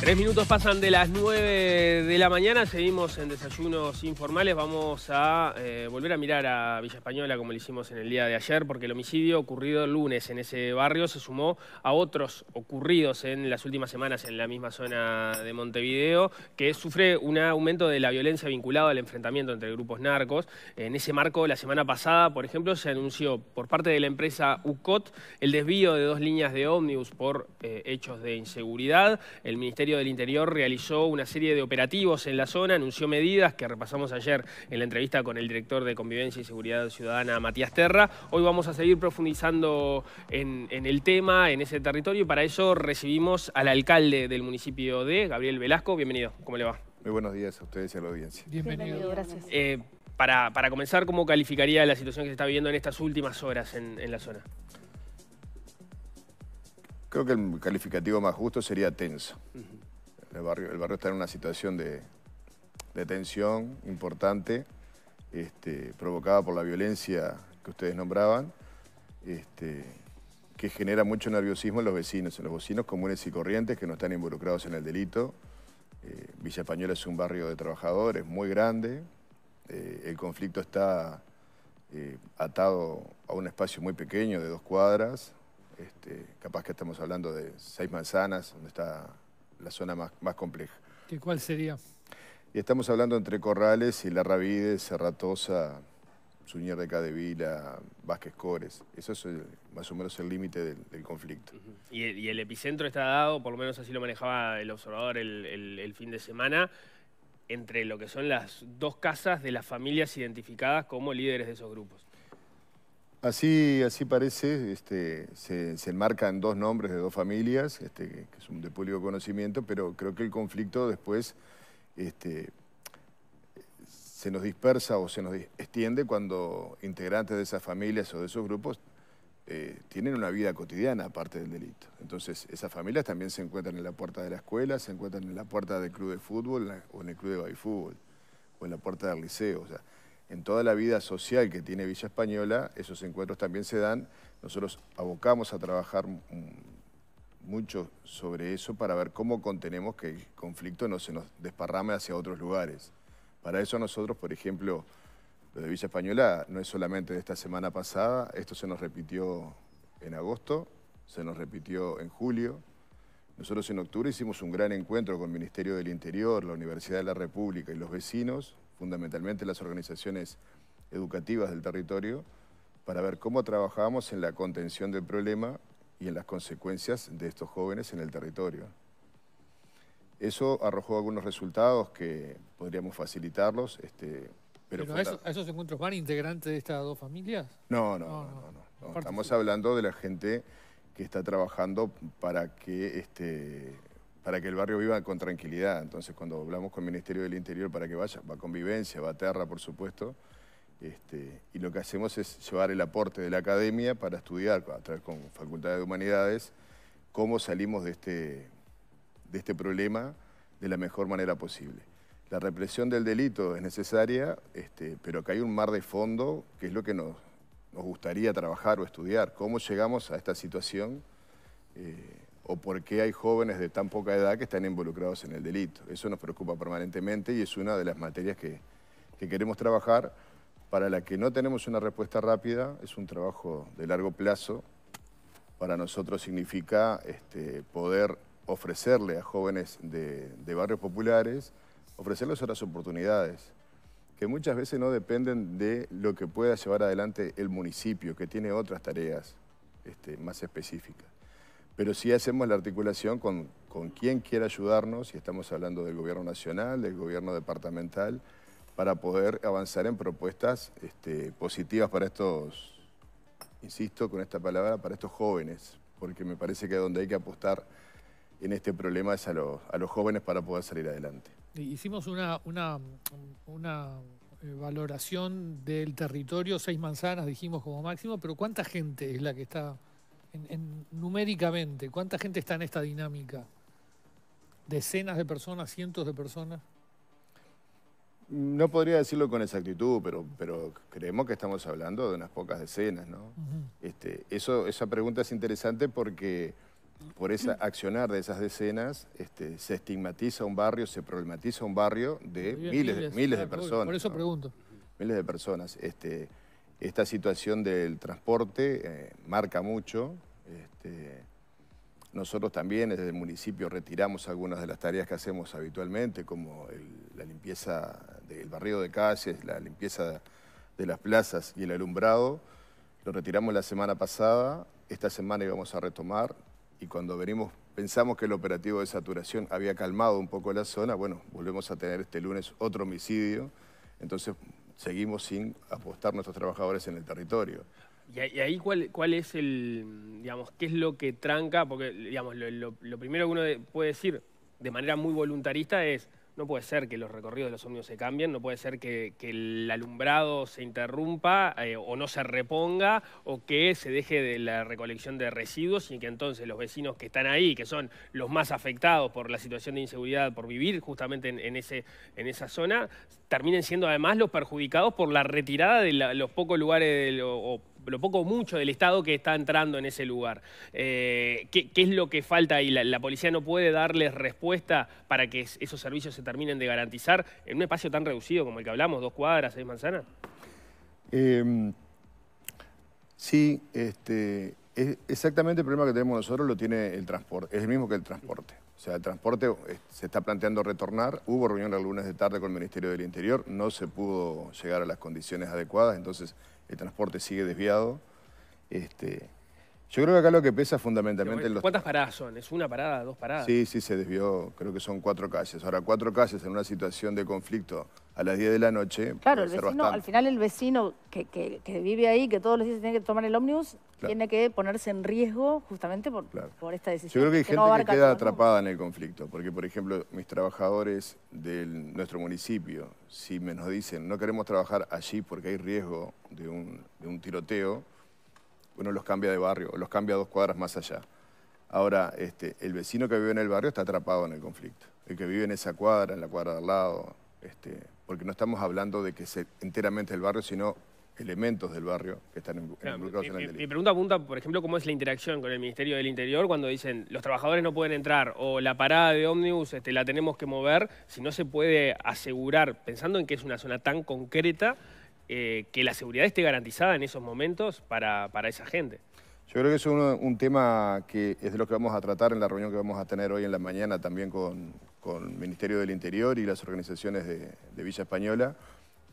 Tres minutos pasan de las nueve de la mañana, seguimos en desayunos informales, vamos a eh, volver a mirar a Villa Española como lo hicimos en el día de ayer, porque el homicidio ocurrido el lunes en ese barrio se sumó a otros ocurridos en las últimas semanas en la misma zona de Montevideo, que sufre un aumento de la violencia vinculada al enfrentamiento entre grupos narcos. En ese marco, la semana pasada, por ejemplo, se anunció por parte de la empresa UCOT el desvío de dos líneas de ómnibus por eh, hechos de inseguridad. El Ministerio del Interior realizó una serie de operativos en la zona, anunció medidas que repasamos ayer en la entrevista con el director de Convivencia y Seguridad Ciudadana, Matías Terra. Hoy vamos a seguir profundizando en, el tema, en ese territorio, y para eso recibimos al alcalde del municipio de, Gabriel Velasco. Bienvenido, ¿cómo le va? Muy buenos días a ustedes y a la audiencia. Bienvenido. gracias. Eh, para, comenzar, ¿cómo calificaría la situación que se está viviendo en estas últimas horas en, la zona? Creo que el calificativo más justo sería tenso. El barrio, está en una situación de, tensión importante, este, provocada por la violencia que ustedes nombraban, este, que genera mucho nerviosismo en los vecinos, en los vecinos comunes y corrientes que no están involucrados en el delito. Eh, Villa Española es un barrio de trabajadores muy grande, eh, el conflicto está eh, atado a un espacio muy pequeño de dos cuadras, este, capaz que estamos hablando de seis manzanas, donde está la zona más, compleja. ¿Qué, ¿Cuál sería? Y estamos hablando entre Corrales y Larravide, Serratosa, Suñer de Cadevila, Vázquez Cores. Eso es más o menos el límite del, conflicto. y, el, epicentro está dado, por lo menos así lo manejaba el observador el, fin de semana, entre lo que son las dos casas de las familias identificadas como líderes de esos grupos. Así, así parece, este, se, enmarcan dos nombres de dos familias, este, que, son es de público conocimiento, pero creo que el conflicto después este, se nos dispersa o se nos extiende cuando integrantes de esas familias o de esos grupos eh, tienen una vida cotidiana aparte del delito. Entonces, esas familias también se encuentran en la puerta de la escuela, se encuentran en la puerta del club de fútbol o en el club de fútbol o en la puerta del liceo en toda la vida social que tiene Villa Española, esos encuentros también se dan. Nosotros abocamos a trabajar mucho sobre eso para ver cómo contenemos que el conflicto no se nos desparrame hacia otros lugares. Para eso nosotros, por ejemplo, lo de Villa Española no es solamente de esta semana pasada, esto se nos repitió en agosto, se nos repitió en julio. Nosotros en octubre hicimos un gran encuentro con el Ministerio del Interior, la Universidad de la República y los vecinos fundamentalmente las organizaciones educativas del territorio, para ver cómo trabajábamos en la contención del problema y en las consecuencias de estos jóvenes en el territorio. Eso arrojó algunos resultados que podríamos facilitarlos. Este, pero, a, esos encuentros van integrantes de estas dos familias? No, no, no. no, no, no, no. Estamos hablando de la gente que está trabajando para que este, para que el barrio viva con tranquilidad. Entonces, cuando hablamos con el Ministerio del Interior para que vaya, va convivencia, va a terra, por supuesto. Este, y lo que hacemos es llevar el aporte de la academia para estudiar, a través con Facultad de Humanidades, cómo salimos de este, de este problema de la mejor manera posible. La represión del delito es necesaria, este, pero que hay un mar de fondo que es lo que nos, gustaría trabajar o estudiar. ¿Cómo llegamos a esta situación? Eh, o por qué hay jóvenes de tan poca edad que están involucrados en el delito. Eso nos preocupa permanentemente y es una de las materias que, queremos trabajar, para la que no tenemos una respuesta rápida, es un trabajo de largo plazo. Para nosotros significa este, poder ofrecerle a jóvenes de, barrios populares, ofrecerles otras oportunidades que muchas veces no dependen de lo que pueda llevar adelante el municipio, que tiene otras tareas este, más específicas pero sí hacemos la articulación con, quien quiera ayudarnos, y estamos hablando del gobierno nacional, del gobierno departamental, para poder avanzar en propuestas este, positivas para estos, insisto con esta palabra, para estos jóvenes, porque me parece que donde hay que apostar en este problema es a, a los jóvenes para poder salir adelante. Hicimos una, una, una eh, valoración del territorio, seis manzanas dijimos como máximo, pero ¿cuánta gente es la que está numéricamente, ¿cuánta gente está en esta dinámica? ¿Decenas de personas, cientos de personas? No podría decirlo con exactitud, pero, pero creemos que estamos hablando de unas pocas decenas, ¿no? Este, eso, esa pregunta es interesante porque por esa accionar de esas decenas este, se estigmatiza un barrio, se problematiza un barrio de miles, de, personas. Por eso pregunto. Miles de personas. Este, esta situación del transporte eh, marca mucho, este, nosotros también desde el municipio retiramos algunas de las tareas que hacemos habitualmente, como la limpieza del barrio de calles, la limpieza de las plazas y el alumbrado. Lo retiramos la semana pasada, esta semana íbamos a retomar y cuando venimos pensamos que el operativo de saturación había calmado un poco la zona, bueno, volvemos a tener este lunes otro homicidio, entonces seguimos sin apostar nuestros trabajadores en el territorio. ¿Y ahí cuál, es el, digamos, qué es lo que tranca? Porque, digamos, lo, primero que uno puede decir de manera muy voluntarista es, no puede ser que los recorridos de los ómnibus se cambien, no puede ser que, el alumbrado se interrumpa eh, o no se reponga o que se deje de la recolección de residuos y que entonces los vecinos que están ahí, que son los más afectados por la situación de inseguridad, por vivir justamente en, ese, en esa zona, terminen siendo además los perjudicados por la retirada de los pocos lugares de lo poco mucho del Estado que está entrando en ese lugar. Eh, ¿qué, es lo que falta ahí? La, policía no puede darles respuesta para que esos servicios se terminen de garantizar en un espacio tan reducido como el que hablamos, dos cuadras, seis manzanas? Em, sí, este, es exactamente el problema que tenemos nosotros lo tiene el transporte, es el mismo que el transporte. O sea, el transporte eh, se está planteando retornar. Hubo reunión el lunes de tarde con el Ministerio del Interior, no se pudo llegar a las condiciones adecuadas, entonces el transporte sigue desviado. Este, yo creo que acá lo que pesa fundamentalmente... los... ¿Cuántas paradas son? ¿Es una parada, dos paradas? Sí, sí, se desvió, creo que son cuatro calles. Ahora, cuatro calles en una situación de conflicto a las 10 de la noche... Claro, el vecino, al final el vecino que, que, vive ahí, que todos los días tiene que tomar el ómnibus, tiene que ponerse en riesgo justamente por, esta decisión. Yo creo que hay gente que queda atrapada en el conflicto, porque por ejemplo mis trabajadores de nuestro municipio, si me nos dicen no queremos trabajar allí porque hay riesgo de un, tiroteo, uno los cambia de barrio, los cambia dos cuadras más allá. Ahora, este, el vecino que vive en el barrio está atrapado en el conflicto. El que vive en esa cuadra, en la cuadra de al lado, este, porque no estamos hablando de que sea enteramente el barrio, sino elementos del barrio que están involucrados en el delito. Mi pregunta apunta, por ejemplo, cómo es la interacción con el Ministerio del Interior cuando dicen los trabajadores no pueden entrar o la parada de ómnibus este, la tenemos que mover si no se puede asegurar, pensando en que es una zona tan concreta, eh, que la seguridad esté garantizada en esos momentos para, esa gente. Yo creo que es un, tema que es de lo que vamos a tratar en la reunión que vamos a tener hoy en la mañana también con, el Ministerio del Interior y las organizaciones de Villa Española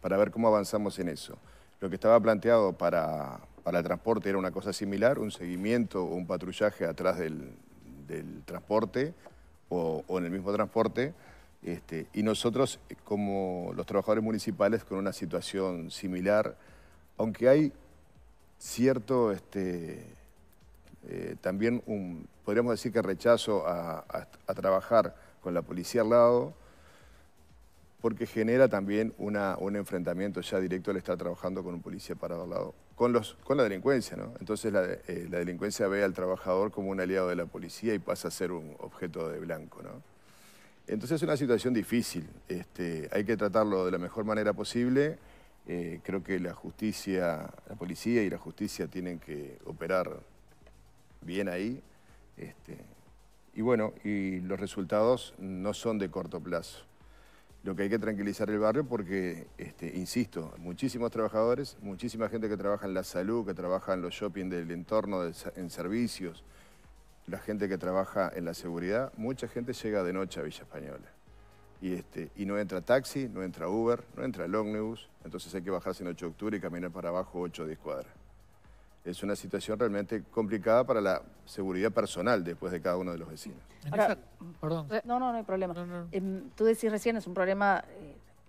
para ver cómo avanzamos en eso lo que estaba planteado para, el transporte era una cosa similar, un seguimiento o un patrullaje atrás del, transporte o, en el mismo transporte. Este, y nosotros, eh, como los trabajadores municipales, con una situación similar, aunque hay cierto, este, eh, también un, podríamos decir que rechazo a trabajar con la policía al lado, porque genera también un enfrentamiento ya directo al estar trabajando con un policía parado al lado, con, la delincuencia, Entonces eh, la, delincuencia ve al trabajador como un aliado de la policía y pasa a ser un objeto de blanco, Entonces es una situación difícil, este, hay que tratarlo de la mejor manera posible, eh, creo que la justicia, la policía y la justicia tienen que operar bien ahí, este, y bueno, y los resultados no son de corto plazo lo que hay que tranquilizar el barrio porque, este, insisto, muchísimos trabajadores, muchísima gente que trabaja en la salud, que trabaja en los shopping del entorno, en servicios, la gente que trabaja en la seguridad, mucha gente llega de noche a Villa Española. Y, este, y no entra taxi, no entra Uber, no entra el ómnibus, entonces hay que bajarse en 8 de octubre y caminar para abajo 8 o 10 cuadras es una situación realmente complicada para la seguridad personal después de cada uno de los vecinos. Ahora, Perdón. No, no, no hay problema. Em, tú decís recién, es un problema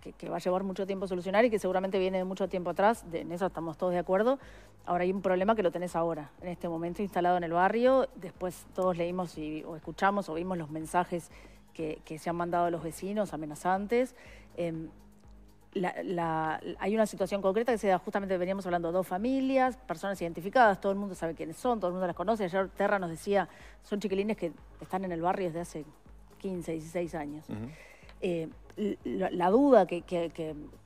eh, que, va a llevar mucho tiempo solucionar y que seguramente viene de mucho tiempo atrás, en eso estamos todos de acuerdo. Ahora hay un problema que lo tenés ahora, en este momento instalado en el barrio, después todos leímos y, o escuchamos o vimos los mensajes que, se han mandado a los vecinos amenazantes. Em, la, hay una situación concreta que se da, justamente veníamos hablando de dos familias, personas identificadas, todo el mundo sabe quiénes son, todo el mundo las conoce. Ayer Terra nos decía, son chiquilines que están en el barrio desde hace 15, 16 años. Eh, la, duda que,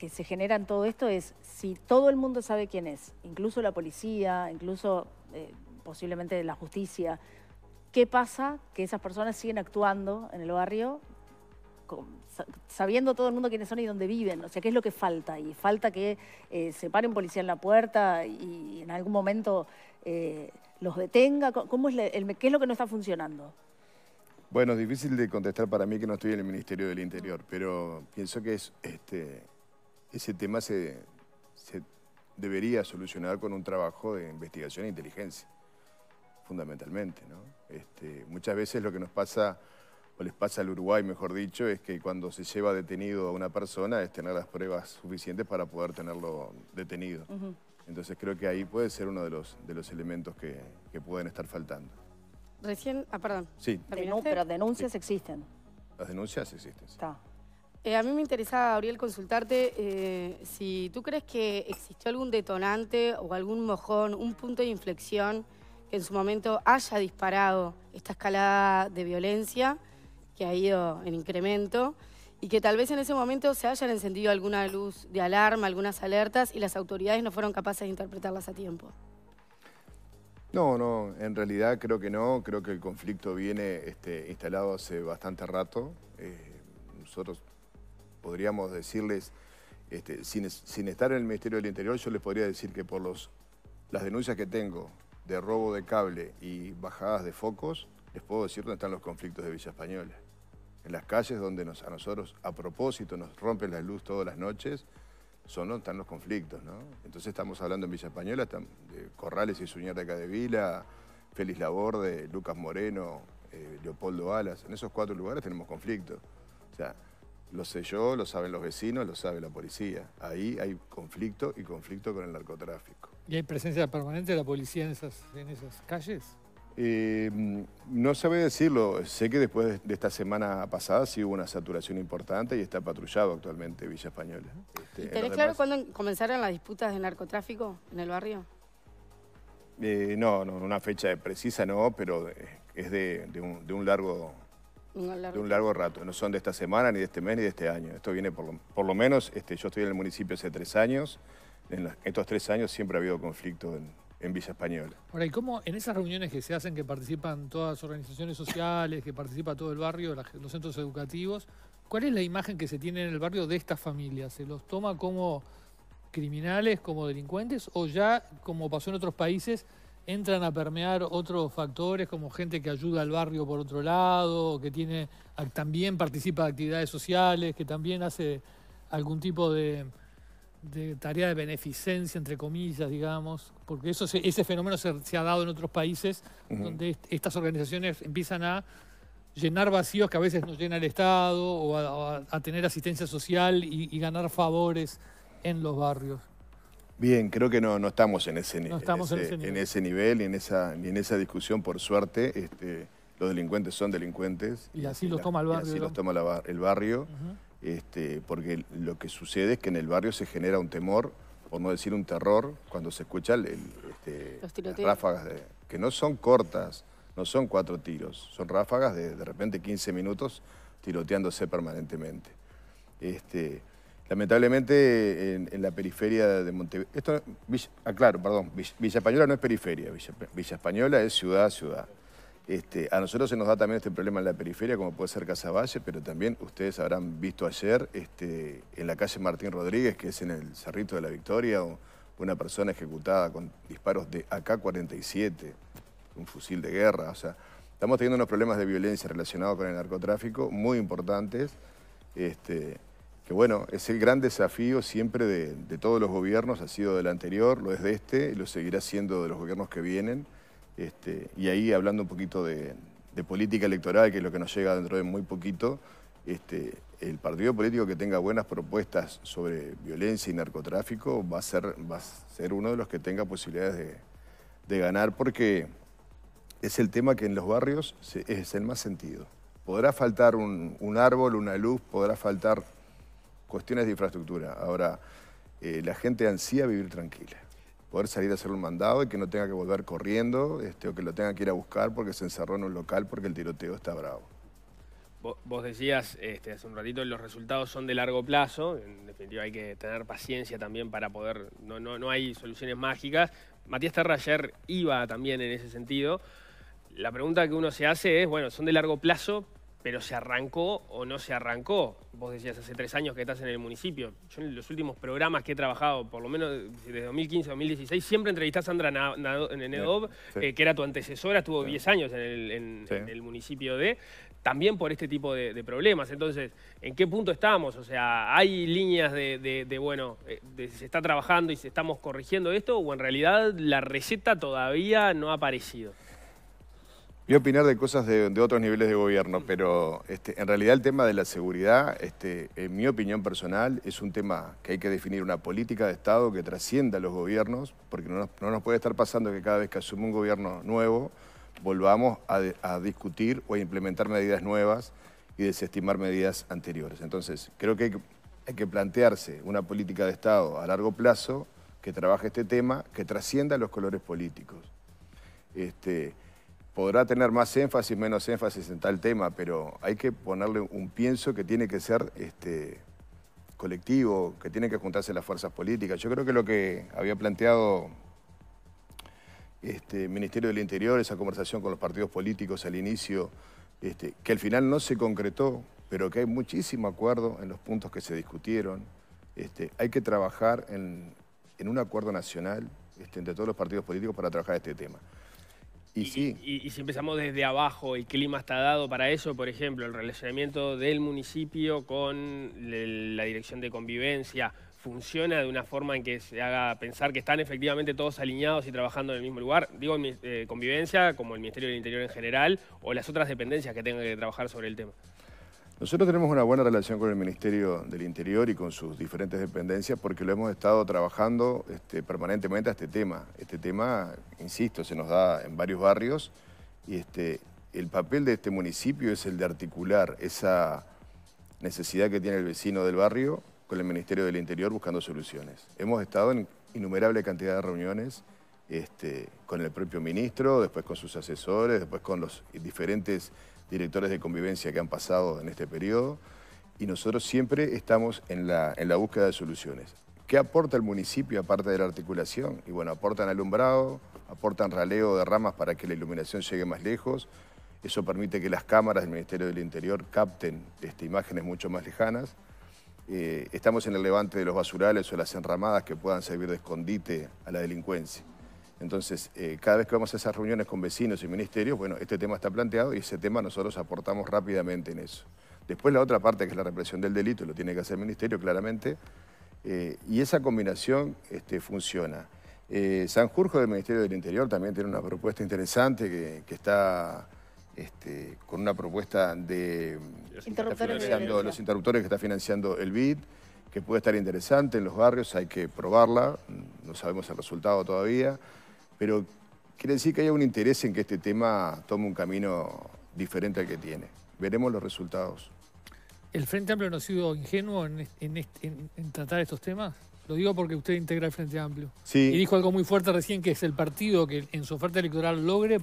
se genera en todo esto es si todo el mundo sabe quién es, incluso la policía, incluso eh, posiblemente la justicia, ¿qué pasa que esas personas siguen actuando en el barrio sabiendo todo el mundo quiénes son y dónde viven. O sea, ¿qué es lo que falta? Y falta que eh, se pare un policía en la puerta y en algún momento eh, los detenga. es ¿Qué es lo que no está funcionando? Bueno, es difícil de contestar para mí que no estoy en el Ministerio del Interior, mm. pero pienso que este, ese tema se, debería solucionar con un trabajo de investigación e inteligencia, fundamentalmente. Este, muchas veces lo que nos pasa les pasa al Uruguay, mejor dicho, es que cuando se lleva detenido a una persona es tener las pruebas suficientes para poder tenerlo detenido. Entonces creo que ahí puede ser uno de los, de los elementos que, pueden estar faltando. Recién, ah, perdón. Sí. no, pero denuncias existen. Las denuncias existen. Eh, a mí me interesaba, Gabriel, consultarte eh, si tú crees que existió algún detonante o algún mojón, un punto de inflexión que en su momento haya disparado esta escalada de violencia que ha ido en incremento y que tal vez en ese momento se hayan encendido alguna luz de alarma, algunas alertas y las autoridades no fueron capaces de interpretarlas a tiempo. No, no, en realidad creo que no, creo que el conflicto viene este, instalado hace bastante rato. Eh, nosotros podríamos decirles, este, sin, sin, estar en el Ministerio del Interior, yo les podría decir que por los, las denuncias que tengo de robo de cable y bajadas de focos, les puedo decir dónde están los conflictos de Villa Española en las calles donde nos, a nosotros a propósito nos rompen la luz todas las noches, son, están los conflictos, ¿no? Entonces estamos hablando en Villa Española, de Corrales y Suñer de Cadevila, Félix de Lucas Moreno, eh, Leopoldo Alas, en esos cuatro lugares tenemos conflicto. O sea, lo sé yo, lo saben los vecinos, lo sabe la policía. Ahí hay conflicto y conflicto con el narcotráfico. ¿Y hay presencia permanente de la policía en esas, en esas calles? Eh, no sabe decirlo. Sé que después de esta semana pasada sí hubo una saturación importante y está patrullado actualmente Villa Española. Este, ¿Tenés claro cuándo comenzaron las disputas de narcotráfico en el barrio? Eh, no, no, una fecha precisa no, pero es de, un, largo... rato, no son de esta semana, ni de este mes, ni de este año. Esto viene por lo, menos, este, yo estoy en el municipio hace tres años, en estos tres años siempre ha habido conflicto en, en Villa Española. Ahora, ¿y cómo en esas reuniones que se hacen, que participan todas las organizaciones sociales, que participa todo el barrio, los centros educativos, cuál es la imagen que se tiene en el barrio de estas familias? ¿Se los toma como criminales, como delincuentes, o ya, como pasó en otros países, entran a permear otros factores, como gente que ayuda al barrio por otro lado, que tiene, también participa de actividades sociales, que también hace algún tipo de de tarea de beneficencia, entre comillas, digamos, porque eso ese fenómeno se, ha dado en otros países, donde estas organizaciones empiezan a llenar vacíos que a veces no llena el Estado, o a, tener asistencia social y, ganar favores en los barrios. Bien, creo que no, estamos en ese, en ese, nivel. ni, en esa, ni en esa discusión, por suerte. Este, los delincuentes son delincuentes. Y así los toma el barrio. así los toma el barrio. Este, porque lo que sucede es que en el barrio se genera un temor, por no decir un terror, cuando se escuchan este, las ráfagas, que no son cortas, no son cuatro tiros, son ráfagas de de repente 15 minutos tiroteándose permanentemente. Este, lamentablemente en, la periferia de Montevideo, esto, aclaro, ah, perdón, Villa, Española no es periferia, Villa Española es ciudad a ciudad. Este, a nosotros se nos da también este problema en la periferia, como puede ser Casaballe, pero también ustedes habrán visto ayer este, en la calle Martín Rodríguez, que es en el Cerrito de la Victoria, una persona ejecutada con disparos de AK-47, un fusil de guerra. O sea, estamos teniendo unos problemas de violencia relacionados con el narcotráfico muy importantes. Este, que bueno, es el gran desafío siempre de, de todos los gobiernos, ha sido del anterior, lo es de este, y lo seguirá siendo de los gobiernos que vienen. Este, y ahí hablando un poquito de, política electoral, que es lo que nos llega dentro de muy poquito, este, el partido político que tenga buenas propuestas sobre violencia y narcotráfico va a ser, va a ser uno de los que tenga posibilidades de, ganar, porque es el tema que en los barrios es el más sentido. Podrá faltar un, árbol, una luz, podrá faltar cuestiones de infraestructura. Ahora, eh, la gente ansía vivir tranquila poder salir a hacer un mandado y que no tenga que volver corriendo este, o que lo tenga que ir a buscar porque se encerró en un local porque el tiroteo está bravo. Vos decías este, hace un ratito, los resultados son de largo plazo, en definitiva hay que tener paciencia también para poder, no, no, no hay soluciones mágicas. Matías Terra iba también en ese sentido. La pregunta que uno se hace es, bueno, son de largo plazo, pero se arrancó o no se arrancó. Vos decías hace tres años que estás en el municipio. Yo en los últimos programas que he trabajado, por lo menos desde 2015 a 2016, siempre entrevistás a Sandra Nedob, eh, que era tu antecesora, estuvo 10 años en el, municipio de, también por este tipo de, problemas. Entonces, ¿en qué punto estamos? O sea, ¿hay líneas de, de bueno, eh, se está trabajando y se estamos corrigiendo esto o en realidad la receta todavía no ha aparecido? voy a opinar de cosas de, otros niveles de gobierno, mm. pero este, en realidad el tema de la seguridad, este, en mi opinión personal, es un tema que hay que definir una política de Estado que trascienda a los gobiernos, porque no nos, puede estar pasando que cada vez que asume un gobierno nuevo volvamos a, discutir o a implementar medidas nuevas y desestimar medidas anteriores. Entonces, creo que hay, que plantearse una política de Estado a largo plazo que trabaje este tema, que trascienda los colores políticos. Este, podrá tener más énfasis, menos énfasis en tal tema, pero hay que ponerle un pienso que tiene que ser este, colectivo, que tiene que juntarse las fuerzas políticas. Yo creo que lo que había planteado este, el Ministerio del Interior, esa conversación con los partidos políticos al inicio, este, que al final no se concretó, pero que hay muchísimo acuerdo en los puntos que se discutieron. hay que trabajar en, en, un acuerdo nacional entre todos los partidos políticos para trabajar este tema. Y, y, si empezamos desde abajo, ¿el clima está dado para eso? Por ejemplo, el relacionamiento del municipio con la dirección de convivencia, ¿funciona de una forma en que se haga pensar que están efectivamente todos alineados y trabajando en el mismo lugar? Digo, eh, convivencia, como el Ministerio del Interior en general, o las otras dependencias que tengan que trabajar sobre el tema. Nosotros tenemos una buena relación con el Ministerio del Interior y con sus diferentes dependencias porque lo hemos estado trabajando este, permanentemente a este tema. Este tema, insisto, se nos da en varios barrios y este, el papel de este municipio es el de articular esa necesidad que tiene el vecino del barrio con el Ministerio del Interior buscando soluciones. Hemos estado en innumerable cantidad de reuniones este, con el propio ministro, después con sus asesores, después con los diferentes directores de convivencia que han pasado en este periodo y nosotros siempre estamos en la, búsqueda de soluciones. ¿Qué aporta el municipio aparte de la articulación? Y bueno, aportan alumbrado, aportan raleo de ramas para que la iluminación llegue más lejos. Eso permite que las cámaras del Ministerio del Interior capten este, imágenes mucho más lejanas. Eh, estamos en el levante de los basurales o las enramadas que puedan servir de escondite a la delincuencia. Entonces, eh, cada vez que vamos a esas reuniones con vecinos y ministerios, bueno, este tema está planteado y ese tema nosotros aportamos rápidamente en eso. Después la otra parte, que es la represión del delito, lo tiene que hacer el ministerio claramente, eh, y esa combinación este, funciona. Eh, San Jurjo del Ministerio del Interior también tiene una propuesta interesante que, está este, con una propuesta de, financiando los interruptores que está financiando el BID, que puede estar interesante en los barrios, hay que probarla, no sabemos el resultado todavía. Pero quiere decir que haya un interés en que este tema tome un camino diferente al que tiene. Veremos los resultados. ¿El Frente Amplio no ha sido ingenuo en, tratar estos temas? Lo digo porque usted integra el Frente Amplio. Sí. Y dijo algo muy fuerte recién, que es el partido que en su oferta electoral logre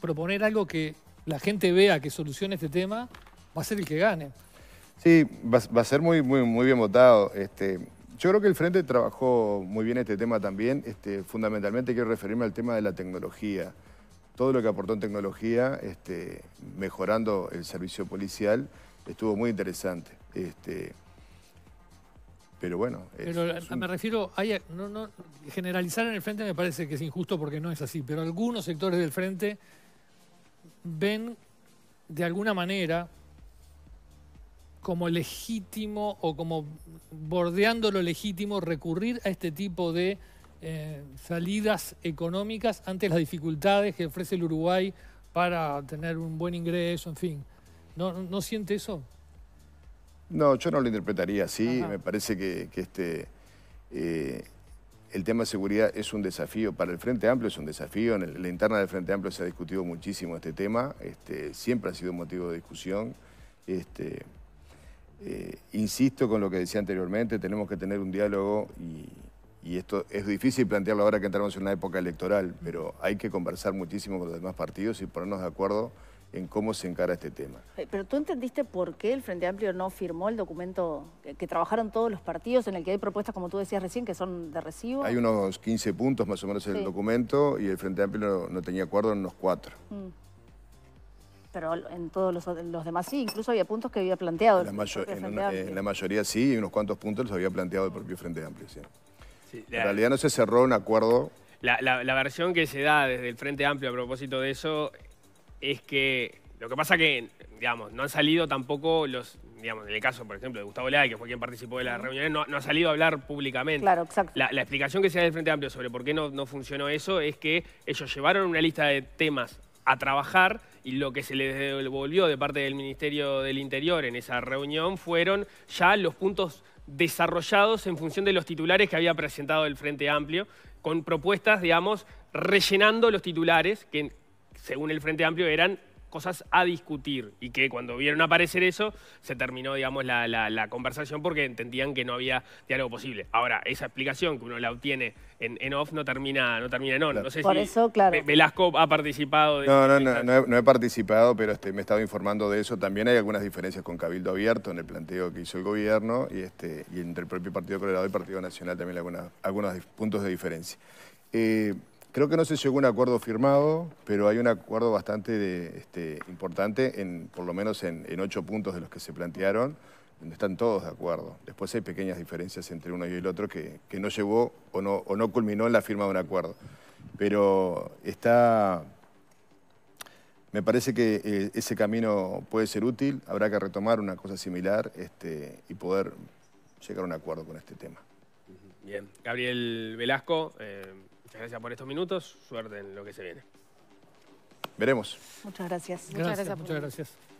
proponer algo que la gente vea que solucione este tema, va a ser el que gane. Sí, va, a ser muy, muy, muy bien votado. Este, yo creo que el Frente trabajó muy bien este tema también. Este, fundamentalmente quiero referirme al tema de la tecnología. Todo lo que aportó en tecnología, este, mejorando el servicio policial, estuvo muy interesante. Este, pero bueno. pero me refiero, generalizar en el frente me parece que es injusto porque no es así, pero algunos sectores del frente ven de alguna manera como legítimo o como bordeando lo legítimo recurrir a este tipo de eh, salidas económicas ante las dificultades que ofrece el Uruguay para tener un buen ingreso, en fin. ¿No, siente eso? No, yo no lo interpretaría así. Me parece que, este, eh, el tema de seguridad es un desafío para el Frente Amplio, es un desafío. En la interna del Frente Amplio se ha discutido muchísimo este tema, este, siempre ha sido un motivo de discusión. Este, eh, insisto con lo que decía anteriormente, tenemos que tener un diálogo y, esto es difícil plantearlo ahora que entramos en una época electoral, pero hay que conversar muchísimo con los demás partidos y ponernos de acuerdo en cómo se encara este tema. Eh, pero tú entendiste por qué el Frente Amplio no firmó el documento que, trabajaron todos los partidos, en el que hay propuestas, como tú decías recién, que son de recibo. Hay unos 15 puntos más o menos en el documento y el Frente Amplio no, tenía acuerdo en unos cuatro. Mm pero en todos los, demás sí, incluso había puntos que había planteado. en, la mayoría sí, y unos cuantos puntos los había planteado el propio Frente Amplio. en realidad no se cerró un acuerdo. La, versión que se da desde el Frente Amplio a propósito de eso es que lo que pasa que, digamos, no han salido tampoco los, digamos, en el caso, por ejemplo, de Gustavo Leal, que fue quien participó de las reuniones, no, ha salido a hablar públicamente. Claro, exacto. La, explicación que se da del Frente Amplio sobre por qué no, no funcionó eso es que ellos llevaron una lista de temas a trabajar y lo que se le devolvió de parte del Ministerio del Interior en esa reunión fueron ya los puntos desarrollados en función de los titulares que había presentado el Frente Amplio, con propuestas, digamos, rellenando los titulares que, según el Frente Amplio, eran cosas a discutir y que cuando vieron aparecer eso se terminó, digamos, la, conversación porque entendían que no había diálogo posible. Ahora, esa explicación que uno la obtiene en, off no termina, no termina en on. No sé Por eso, Velasco ha participado. De no, no, no, no he, participado, pero este, me he estado informando de eso. También hay algunas diferencias con Cabildo Abierto en el planteo que hizo el gobierno y, este, y entre el propio Partido Colorado y el Partido Nacional también hay algunos puntos de diferencia. Eh, Creo que no se llegó a un acuerdo firmado, pero hay un acuerdo bastante este, importante, por lo menos en, ocho puntos de los que se plantearon, donde están todos de acuerdo. Después hay pequeñas diferencias entre uno y el otro que, no llegó o no, culminó en la firma de un acuerdo. Pero está... Me parece que eh, ese camino puede ser útil, habrá que retomar una cosa similar este, y poder llegar a un acuerdo con este tema. Bien. Gabriel Velasco... Eh, Muchas gracias por estos minutos. Suerte en lo que se viene. Veremos. Muchas gracias. Muchas gracias muchas gracias.